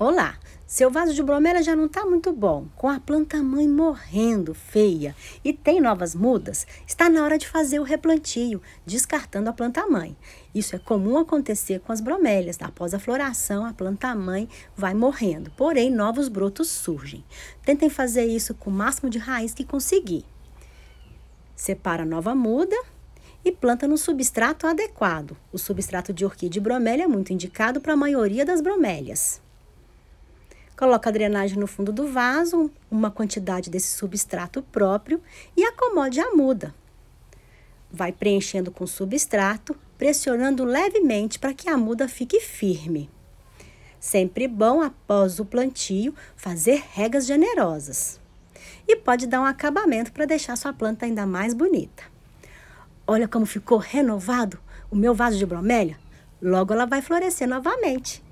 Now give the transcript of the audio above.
Olá! Seu vaso de bromela já não está muito bom, com a planta-mãe morrendo, feia, e tem novas mudas, está na hora de fazer o replantio, descartando a planta-mãe. Isso é comum acontecer com as bromélias. Após a floração, a planta-mãe vai morrendo, porém novos brotos surgem. Tentem fazer isso com o máximo de raiz que conseguir. Separa a nova muda, e planta no substrato adequado. O substrato de orquídea e bromélia é muito indicado para a maioria das bromélias. Coloca a drenagem no fundo do vaso, uma quantidade desse substrato próprio e acomode a muda. Vai preenchendo com substrato, pressionando levemente para que a muda fique firme. Sempre bom, após o plantio, fazer regas generosas. E pode dar um acabamento para deixar sua planta ainda mais bonita. Olha como ficou renovado o meu vaso de bromélia. Logo ela vai florescer novamente.